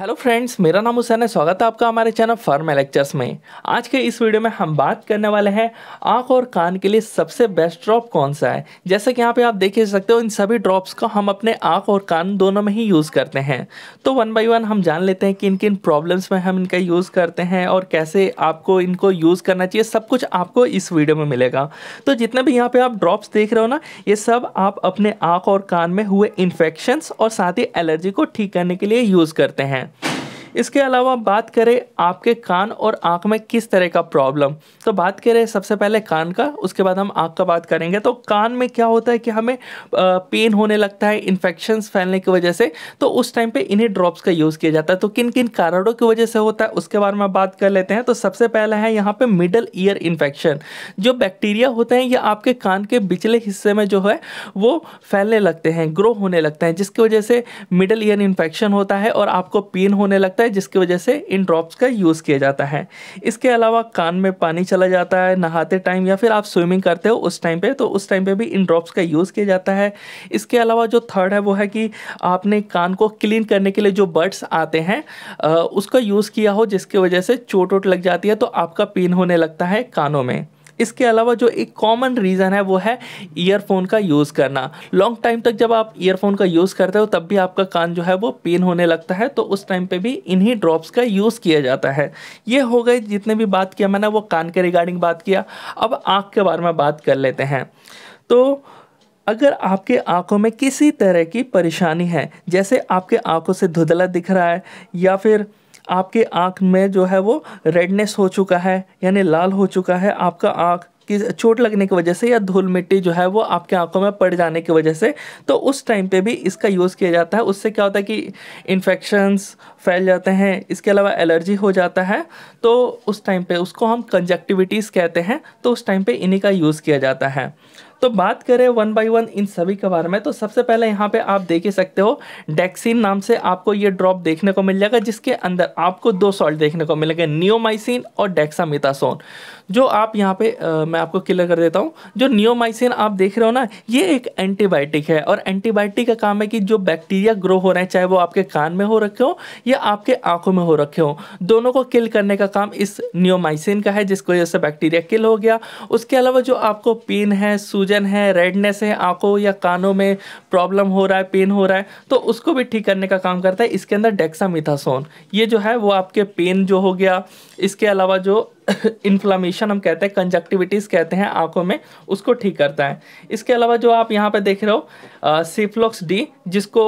hello friends मेरा नाम हुसैन है स्वागत है आपका हमारे चैनल फार्मा लेक्चर्स में आज के इस वीडियो में हम बात करने वाले हैं आँख और कान के लिए सबसे बेस्ट ड्रॉप कौन सा है जैसे कि यहाँ पे आप देख ही सकते हो इन सभी ड्रॉप्स को हम अपने आँख और कान दोनों में ही यूज़ करते हैं तो वन बाई वन हम जान लेते हैं कि इन किन प्रॉब्लम्स में हम इनका यूज़ करते हैं और कैसे आपको इनको यूज़ करना चाहिए सब कुछ आपको इस वीडियो में मिलेगा तो जितने भी यहाँ पर आप ड्रॉप्स देख रहे हो ना ये सब आप अपने आँख और कान में हुए इन्फेक्शन्स और साथ ही एलर्जी को ठीक करने के लिए यूज़ करते हैं इसके अलावा बात करें आपके कान और आँख में किस तरह का प्रॉब्लम तो बात करें सबसे पहले कान का उसके बाद हम आँख का बात करेंगे तो कान में क्या होता है कि हमें पेन होने लगता है इन्फेक्शंस फैलने की वजह से तो उस टाइम पे इन्हीं ड्रॉप्स का यूज़ किया जाता है तो किन किन कारणों की वजह से होता है उसके बारे में बात कर लेते हैं तो सबसे पहला है यहाँ पे मिडल ईयर इन्फेक्शन जो बैक्टीरिया होते हैं ये आपके कान के पिछले हिस्से में जो है वो फैलने लगते हैं ग्रो होने लगते हैं जिसकी वजह से मिडल ईयर इन्फेक्शन होता है और आपको पेन होने लगता है जाता है जिसकी वजह से इन ड्रॉप्स का यूज़ किया जाता है इसके अलावा कान में पानी चला जाता है नहाते टाइम या फिर आप स्विमिंग करते हो उस टाइम पे तो उस टाइम पे भी इन ड्रॉप्स का यूज़ किया जाता है इसके अलावा जो थर्ड है वो है कि आपने कान को क्लीन करने के लिए जो बर्ड्स आते हैं उसका यूज़ किया हो जिसकी वजह से चोट वोट लग जाती है तो आपका पेन होने लगता है कानों में इसके अलावा जो एक कॉमन रीज़न है वो है ईयरफोन का यूज़ करना लॉन्ग टाइम तक जब आप ईयरफोन का यूज़ करते हो तब भी आपका कान जो है वो पेन होने लगता है तो उस टाइम पे भी इन्हीं ड्रॉप्स का यूज़ किया जाता है ये हो गए जितने भी बात किया मैंने वो कान के रिगार्डिंग बात किया अब आँख के बारे में बात कर लेते हैं तो अगर आपके आंखों में किसी तरह की परेशानी है जैसे आपके आंखों से धुंधला दिख रहा है या फिर आपके आँख में जो है वो रेडनेस हो चुका है यानी लाल हो चुका है आपका आँख कि चोट लगने की वजह से या धूल मिट्टी जो है वो आपके आंखों में पड़ जाने की वजह से तो उस टाइम पे भी इसका यूज़ किया जाता है उससे क्या होता है कि इन्फेक्शंस फैल जाते हैं इसके अलावा एलर्जी हो जाता है तो उस टाइम पे उसको हम कंजक्टिविटीज़ कहते हैं तो उस टाइम पे इन्हीं का यूज़ किया जाता है तो बात करें वन बाई वन इन सभी के बारे में तो सबसे पहले यहाँ पे आप देख ही सकते हो डेक्सिन नाम से आपको ये ड्रॉप देखने को मिल जाएगा जिसके अंदर आपको दो सॉल्ट देखने को मिलेंगे नियोमाइसिन और डेक्सामिथासोन जो आप यहाँ पे आ, मैं आपको क्लियर कर देता हूँ जो नियोमाइसिन आप देख रहे हो ना ये एक एंटीबायोटिक है और एंटीबायोटिक का काम है कि जो बैक्टीरिया ग्रो हो रहे हैं चाहे वो आपके कान में हो रखे हो या आपके आंखों में हो रखे हो दोनों को किल करने का काम इस नियोमाइसिन का है जिसकी वजह से बैक्टीरिया किल हो गया उसके अलावा जो आपको पेन है सूज सूजन है रेडनेस है आंखों या कानों में प्रॉब्लम हो रहा है पेन हो रहा है तो उसको भी ठीक करने का काम करता है इसके अंदर डेक्सामिथासोन ये जो है वो आपके पेन जो हो गया इसके अलावा जो इन्फ्लामेशन हम कहते हैं कंजक्टिविटीज़ कहते हैं आंखों में उसको ठीक करता है इसके अलावा जो आप यहाँ पर देख रहे हो सीफ्लॉक्स डी जिसको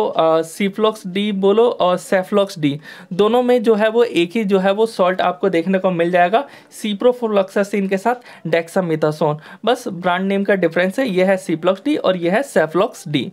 सीफ्लॉक्स डी बोलो और सेफ्लॉक्स डी दोनों में जो है वो एक ही जो है वो सॉल्ट आपको देखने को मिल जाएगा सीप्रोफ्लोक्सासिन के साथ डेक्सामिथासोन बस ब्रांड नेम का डिफरेंस है यह है सीफ्लॉक्स डी और यह है सेफ्लॉक्स डी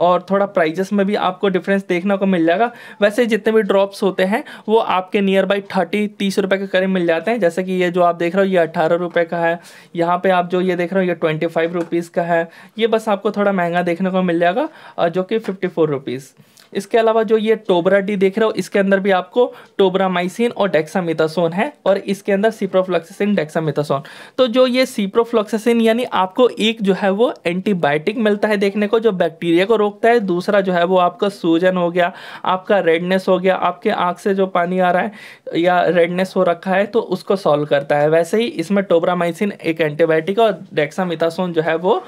और थोड़ा प्राइजेस में भी आपको डिफरेंस देखने को मिल जाएगा वैसे जितने भी ड्रॉप्स होते हैं वो आपके नियर बाई थर्टी तीस रुपये के करीब मिल जाते हैं जैसे कि ये जो आप देख रहे हो ये अट्ठारह रुपये का है यहाँ पे आप जो ये देख रहे हो ये ट्वेंटी फाइव रुपीज़ का है ये बस आपको थोड़ा महंगा देखने को मिल जाएगा जो कि फिफ्टी फोर रुपीज़ इसके अलावा जो ये टोबरा डी देख रहे हो इसके अंदर भी आपको टोबरामाइसिन और डेक्सामिथासोन है और इसके अंदर सिप्रोफ्लॉक्सिसिन डेक्सामिथासोन तो जो ये सिप्रोफ्लॉक्सिसिन यानी आपको एक जो है वो एंटीबायोटिक मिलता है देखने को जो बैक्टीरिया को रोकता है दूसरा जो है वो आपका सूजन हो गया आपका रेडनेस हो गया आपके आँख से जो पानी आ रहा है या रेडनेस हो रखा है तो उसको सॉल्व करता है वैसे ही इसमें टोबरामाइसिन एक एंटीबायोटिक और डेक्सामिथासोन जो है वो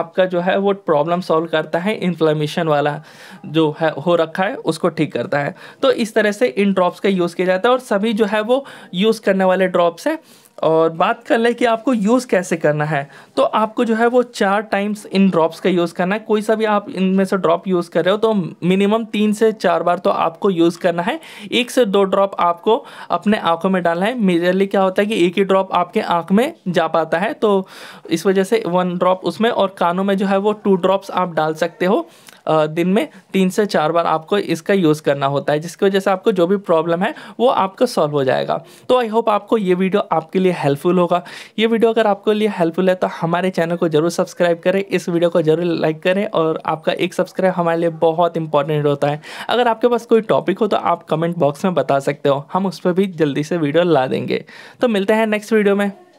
आपका जो है वो प्रॉब्लम सॉल्व करता है इन्फ्लेमेशन वाला जो है हो हो रखा है उसको ठीक करता है तो इस तरह से इन ड्रॉप्स का यूज़ किया जाता है और सभी जो है वो यूज़ करने वाले ड्रॉप्स हैं और बात कर ले कि आपको यूज़ कैसे करना है तो आपको जो है वो चार टाइम्स इन ड्रॉप्स का यूज़ करना है कोई सा भी आप इनमें से ड्रॉप यूज़ कर रहे हो तो मिनिमम तीन से चार बार तो आपको यूज़ करना है एक से दो ड्रॉप आपको अपने आंखों में डालना है मेजरली क्या होता है कि एक ही ड्रॉप आपके आँख में जा पाता है तो इस वजह से वन ड्रॉप उसमें और कानों में जो है वो टू ड्रॉप्स आप डाल सकते हो दिन में तीन से चार बार आपको इसका यूज़ करना होता है जिसकी वजह से आपको जो भी प्रॉब्लम है वो आपका सॉल्व हो जाएगा तो आई होप आपको ये वीडियो आपके लिए हेल्पफुल होगा ये वीडियो अगर आपके लिए हेल्पफुल है तो हमारे चैनल को जरूर सब्सक्राइब करें इस वीडियो को जरूर लाइक करें और आपका एक सब्सक्राइब हमारे लिए बहुत इंपॉर्टेंट होता है अगर आपके पास कोई टॉपिक हो तो आप कमेंट बॉक्स में बता सकते हो हम उस पर भी जल्दी से वीडियो ला देंगे तो मिलते हैं नेक्स्ट वीडियो में